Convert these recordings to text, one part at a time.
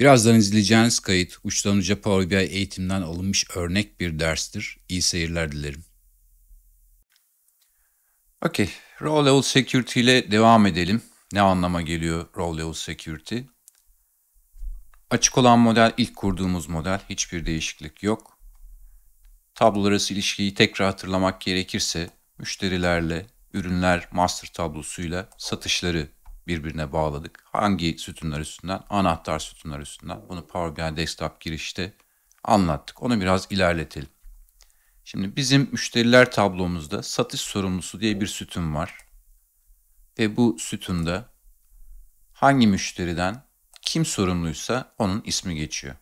Birazdan izleyeceğiniz kayıt uçtan uca Power BI eğitimden alınmış örnek bir derstir. İyi seyirler dilerim. Okey, Raw Level Security ile devam edelim. Ne anlama geliyor Raw Level Security? Açık olan model ilk kurduğumuz model. Hiçbir değişiklik yok. Tablo arası ilişkiyi tekrar hatırlamak gerekirse müşterilerle, ürünler master tablosuyla satışları birbirine bağladık. Hangi sütunlar üstünden? Anahtar sütunlar üstünden. Bunu Power BI Desktop girişte anlattık. Onu biraz ilerletelim. Şimdi bizim müşteriler tablomuzda satış sorumlusu diye bir sütun var. Ve bu sütunda hangi müşteriden kim sorumluysa onun ismi geçiyor.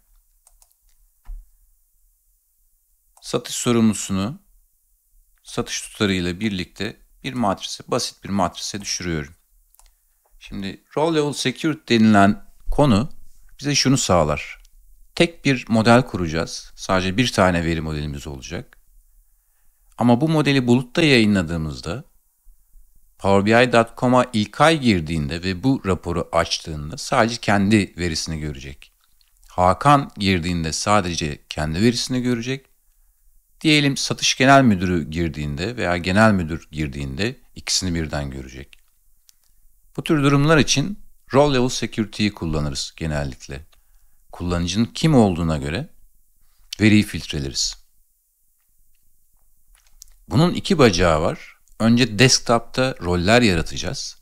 Satış sorumlusunu satış tutarıyla birlikte bir matrise, basit bir matrise düşürüyorum. Şimdi role level security denilen konu bize şunu sağlar. Tek bir model kuracağız. Sadece bir tane veri modelimiz olacak. Ama bu modeli bulutta yayınladığımızda PowerBI.com'a ilk ay girdiğinde ve bu raporu açtığında sadece kendi verisini görecek. Hakan girdiğinde sadece kendi verisini görecek. Diyelim satış genel müdürü girdiğinde veya genel müdür girdiğinde ikisini birden görecek. Bu tür durumlar için role level security'yi kullanırız genellikle. Kullanıcının kim olduğuna göre veriyi filtreleriz. Bunun iki bacağı var. Önce desktop'ta roller yaratacağız.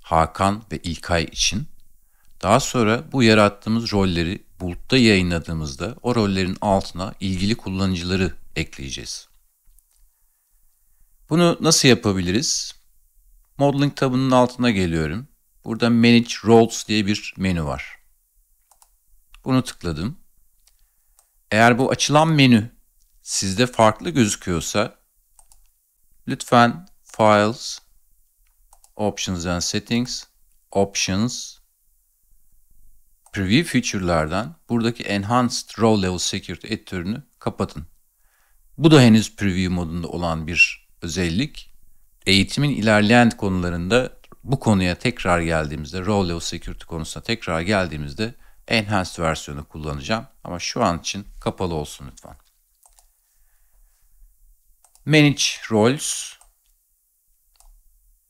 Hakan ve İlkay için. Daha sonra bu yarattığımız rolleri bulutta yayınladığımızda o rollerin altına ilgili kullanıcıları ekleyeceğiz. Bunu nasıl yapabiliriz? Modeling tabının altına geliyorum. Burada Manage Roles diye bir menü var. Bunu tıkladım. Eğer bu açılan menü sizde farklı gözüküyorsa lütfen Files, Options and Settings, Options, Preview Feature'lardan buradaki Enhanced Row Level Security editörünü kapatın. Bu da henüz preview modunda olan bir özellik eğitimin ilerleyen konularında bu konuya tekrar geldiğimizde, role of security konusuna tekrar geldiğimizde enhanced versiyonu kullanacağım. Ama şu an için kapalı olsun lütfen. Manage roles.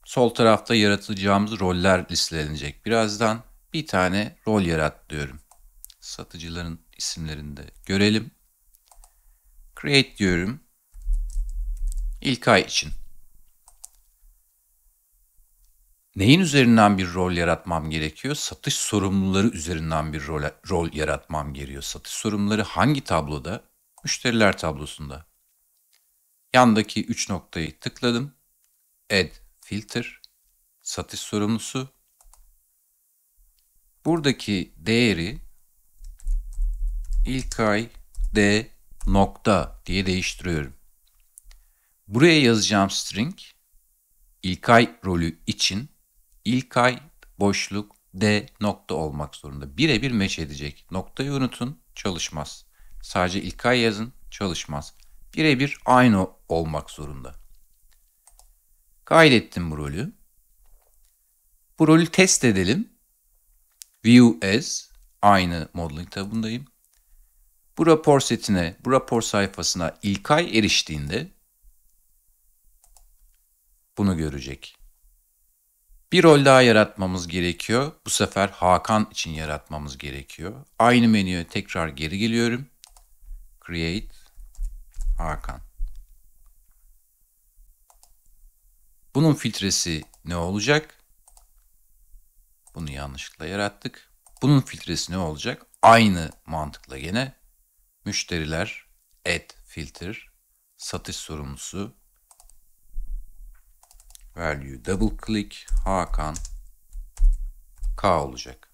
Sol tarafta yaratacağımız roller listelenecek. Birazdan bir tane rol yarat diyorum. Satıcıların isimlerini de görelim. Create diyorum. İlk ay için. neyin üzerinden bir rol yaratmam gerekiyor? Satış sorumluları üzerinden bir rol, rol yaratmam gerekiyor. Satış sorumluları hangi tabloda? Müşteriler tablosunda. Yandaki 3 noktayı tıkladım. Add filter, satış sorumlusu. Buradaki değeri ilk ay D nokta diye değiştiriyorum. Buraya yazacağım string ilk ay rolü için ilk ay boşluk D nokta olmak zorunda. Birebir meç edecek. Noktayı unutun çalışmaz. Sadece ilk ay yazın çalışmaz. Birebir aynı olmak zorunda. Kaydettim bu rolü. Bu rolü test edelim. View as aynı modeling tabundayım Bu rapor setine, bu rapor sayfasına ilk ay eriştiğinde bunu görecek. Bir rol daha yaratmamız gerekiyor. Bu sefer Hakan için yaratmamız gerekiyor. Aynı menüye tekrar geri geliyorum. Create Hakan. Bunun filtresi ne olacak? Bunu yanlışlıkla yarattık. Bunun filtresi ne olacak? Aynı mantıkla gene müşteriler add filter satış sorumlusu value double click Hakan K olacak.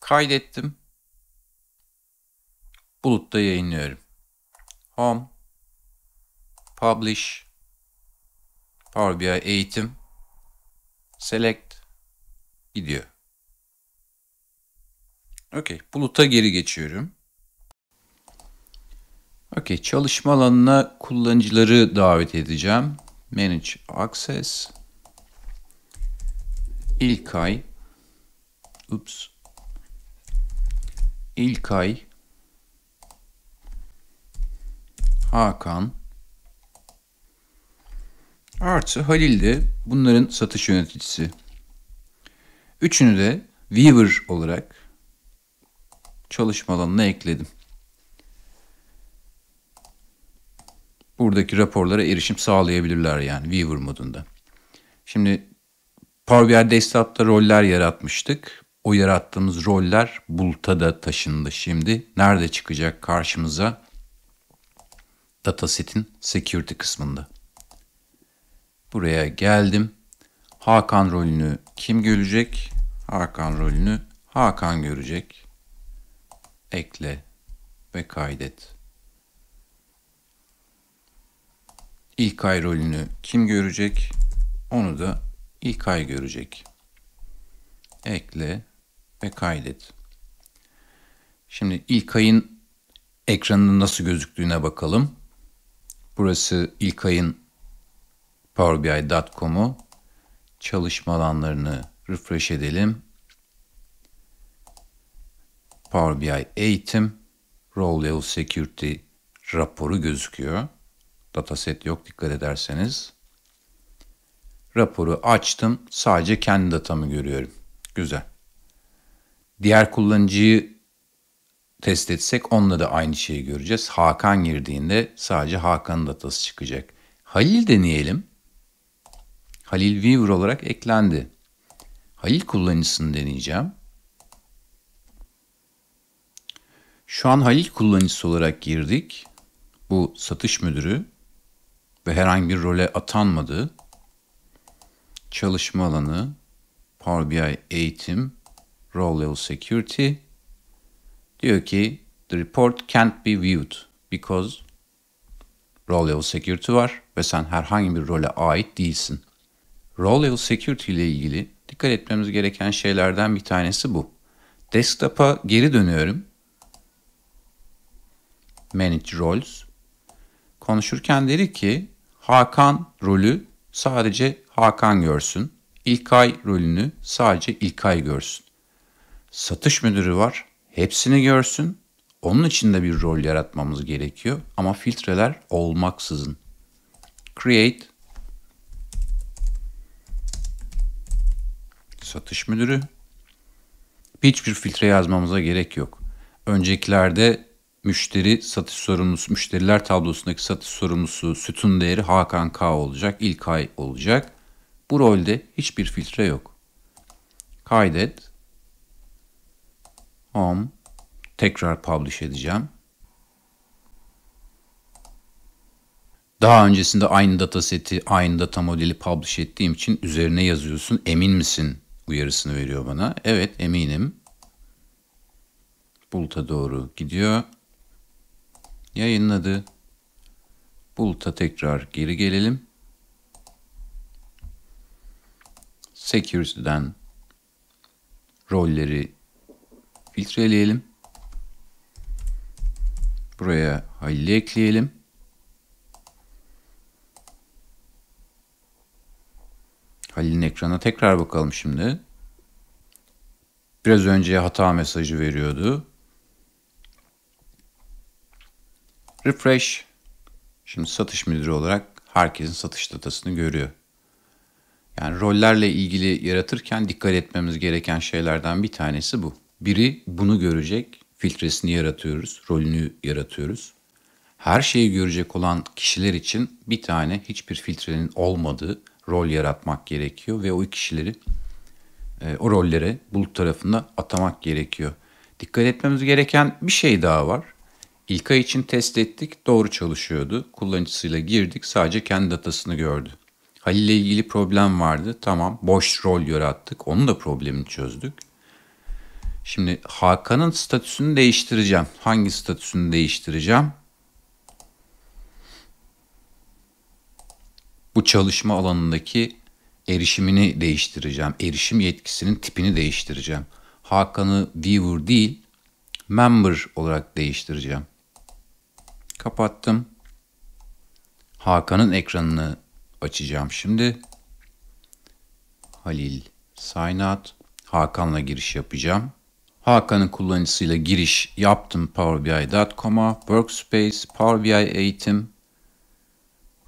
Kaydettim. Bulutta yayınlıyorum. Home Publish Power BI Eğitim Select gidiyor. Okey. Buluta geri geçiyorum. Okey, çalışma alanına kullanıcıları davet edeceğim. Manage Access. İlkay. Ups. İlkay. Hakan. Artı Halil de bunların satış yöneticisi. Üçünü de Weaver olarak çalışma alanına ekledim. buradaki raporlara erişim sağlayabilirler yani viewer modunda. Şimdi Power BI Desktop'ta roller yaratmıştık. O yarattığımız roller buluta da taşındı şimdi. Nerede çıkacak karşımıza? Dataset'in security kısmında. Buraya geldim. Hakan rolünü kim görecek? Hakan rolünü Hakan görecek. Ekle ve kaydet. ilk ay rolünü kim görecek? Onu da ilk ay görecek. Ekle ve kaydet. Şimdi ilk ayın ekranının nasıl gözüktüğüne bakalım. Burası ilk ayın powerbi.com'u çalışma alanlarını refresh edelim. Power BI eğitim, role level security raporu gözüküyor dataset yok dikkat ederseniz. Raporu açtım. Sadece kendi datamı görüyorum. Güzel. Diğer kullanıcıyı test etsek onunla da aynı şeyi göreceğiz. Hakan girdiğinde sadece Hakan'ın datası çıkacak. Halil deneyelim. Halil Viewer olarak eklendi. Halil kullanıcısını deneyeceğim. Şu an Halil kullanıcısı olarak girdik. Bu satış müdürü ve herhangi bir role atanmadığı çalışma alanı Power BI eğitim role level security diyor ki the report can't be viewed because role level security var ve sen herhangi bir role ait değilsin. Role level security ile ilgili dikkat etmemiz gereken şeylerden bir tanesi bu. Desktop'a geri dönüyorum. Manage Roles. Konuşurken dedi ki Hakan rolü sadece Hakan görsün. İlkay rolünü sadece İlkay görsün. Satış müdürü var. Hepsini görsün. Onun için de bir rol yaratmamız gerekiyor ama filtreler olmaksızın. Create satış müdürü hiçbir filtre yazmamıza gerek yok. Öncekilerde müşteri satış sorumlusu, müşteriler tablosundaki satış sorumlusu sütun değeri Hakan K olacak, ilk ay olacak. Bu rolde hiçbir filtre yok. Kaydet. Home. Tekrar publish edeceğim. Daha öncesinde aynı dataseti, aynı data modeli publish ettiğim için üzerine yazıyorsun. Emin misin uyarısını veriyor bana. Evet eminim. Bulta doğru gidiyor yayınladı. Bulut'a tekrar geri gelelim. Security'den rolleri filtreleyelim. Buraya Halil'i ekleyelim. Halil'in ekrana tekrar bakalım şimdi. Biraz önce hata mesajı veriyordu. Refresh. Şimdi satış müdürü olarak herkesin satış datasını görüyor. Yani rollerle ilgili yaratırken dikkat etmemiz gereken şeylerden bir tanesi bu. Biri bunu görecek, filtresini yaratıyoruz, rolünü yaratıyoruz. Her şeyi görecek olan kişiler için bir tane hiçbir filtrenin olmadığı rol yaratmak gerekiyor ve o kişileri e, o rollere bulut tarafında atamak gerekiyor. Dikkat etmemiz gereken bir şey daha var. İlk ay için test ettik, doğru çalışıyordu. Kullanıcısıyla girdik, sadece kendi datasını gördü. Halil ile ilgili problem vardı, tamam boş rol yarattık, onun da problemini çözdük. Şimdi Hakan'ın statüsünü değiştireceğim. Hangi statüsünü değiştireceğim? Bu çalışma alanındaki erişimini değiştireceğim. Erişim yetkisinin tipini değiştireceğim. Hakan'ı viewer değil, member olarak değiştireceğim. Kapattım. Hakan'ın ekranını açacağım şimdi. Halil sign Hakan'la giriş yapacağım. Hakan'ın kullanıcısıyla giriş yaptım powerbi.com'a. Workspace, Power BI eğitim.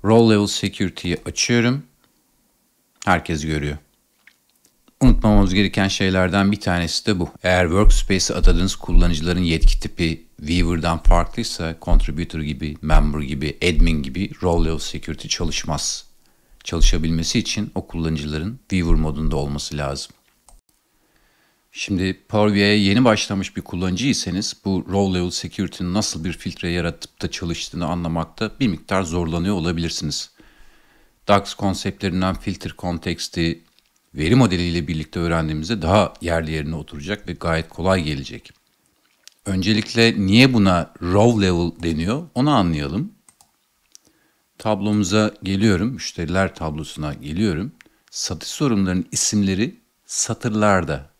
Role level security'yi açıyorum. Herkes görüyor. Unutmamamız gereken şeylerden bir tanesi de bu. Eğer workspace adadığınız kullanıcıların yetki tipi Weaver'dan farklıysa contributor gibi, member gibi, admin gibi role level security çalışmaz. Çalışabilmesi için o kullanıcıların Weaver modunda olması lazım. Şimdi Power BI'ye yeni başlamış bir kullanıcıysanız bu role level security'nin nasıl bir filtre yaratıp da çalıştığını anlamakta bir miktar zorlanıyor olabilirsiniz. DAX konseptlerinden filter konteksti, veri modeliyle birlikte öğrendiğimizde daha yerli yerine oturacak ve gayet kolay gelecek. Öncelikle niye buna row level deniyor onu anlayalım. Tablomuza geliyorum, müşteriler tablosuna geliyorum. Satış sorunlarının isimleri satırlarda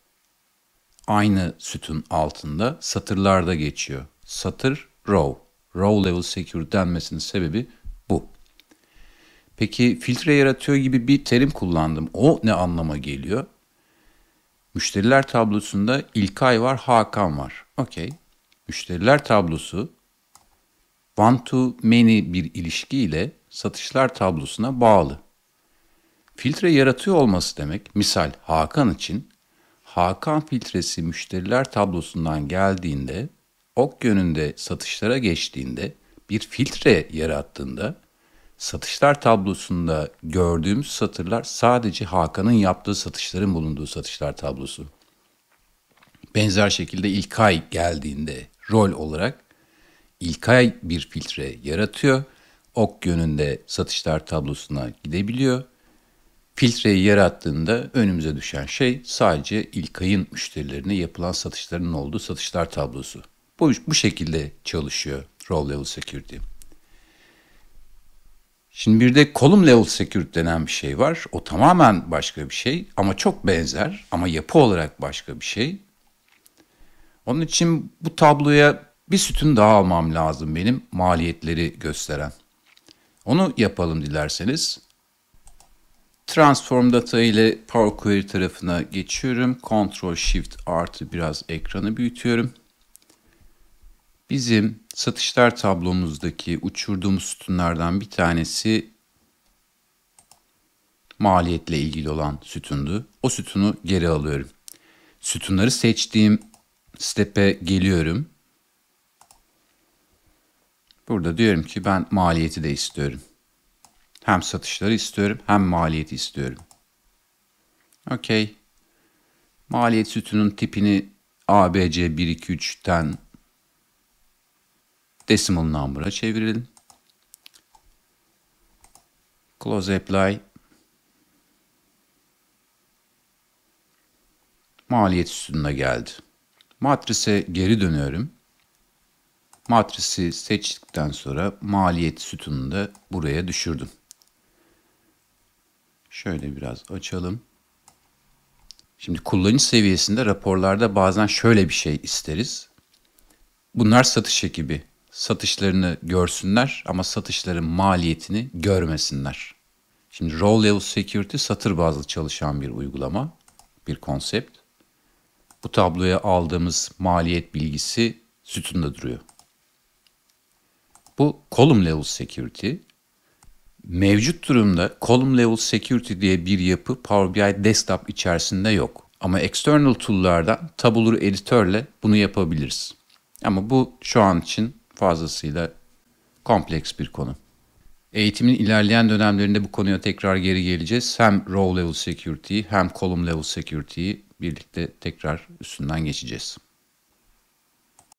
aynı sütun altında satırlarda geçiyor. Satır row. Row level secure denmesinin sebebi Peki filtre yaratıyor gibi bir terim kullandım. O ne anlama geliyor? Müşteriler tablosunda İlkay var, Hakan var. Okey. Müşteriler tablosu one to many bir ilişki ile satışlar tablosuna bağlı. Filtre yaratıyor olması demek, misal Hakan için, Hakan filtresi müşteriler tablosundan geldiğinde, ok yönünde satışlara geçtiğinde, bir filtre yarattığında satışlar tablosunda gördüğümüz satırlar sadece Hakan'ın yaptığı satışların bulunduğu satışlar tablosu. Benzer şekilde İlkay geldiğinde rol olarak İlkay bir filtre yaratıyor. Ok yönünde satışlar tablosuna gidebiliyor. Filtreyi yarattığında önümüze düşen şey sadece İlkay'ın müşterilerine yapılan satışların olduğu satışlar tablosu. Bu, bu şekilde çalışıyor Role Level Security. Şimdi bir de column level security denen bir şey var. O tamamen başka bir şey ama çok benzer ama yapı olarak başka bir şey. Onun için bu tabloya bir sütun daha almam lazım benim maliyetleri gösteren. Onu yapalım dilerseniz. Transform data ile Power Query tarafına geçiyorum. Ctrl Shift artı biraz ekranı büyütüyorum. Bizim satışlar tablomuzdaki uçurduğumuz sütunlardan bir tanesi maliyetle ilgili olan sütundu. O sütunu geri alıyorum. Sütunları seçtiğim step'e geliyorum. Burada diyorum ki ben maliyeti de istiyorum. Hem satışları istiyorum hem maliyeti istiyorum. Okey. Maliyet sütunun tipini ABC123'ten Decimal number'a çevirelim. Close apply. Maliyet üstünde geldi. Matrise geri dönüyorum. Matrisi seçtikten sonra maliyet sütununu da buraya düşürdüm. Şöyle biraz açalım. Şimdi kullanıcı seviyesinde raporlarda bazen şöyle bir şey isteriz. Bunlar satış ekibi satışlarını görsünler ama satışların maliyetini görmesinler. Şimdi role Level Security satır bazlı çalışan bir uygulama, bir konsept. Bu tabloya aldığımız maliyet bilgisi sütunda duruyor. Bu Column Level Security. Mevcut durumda Column Level Security diye bir yapı Power BI Desktop içerisinde yok. Ama external tool'lardan Tabular editörle bunu yapabiliriz. Ama bu şu an için fazlasıyla kompleks bir konu. Eğitimin ilerleyen dönemlerinde bu konuya tekrar geri geleceğiz. Hem row level security hem column level security birlikte tekrar üstünden geçeceğiz.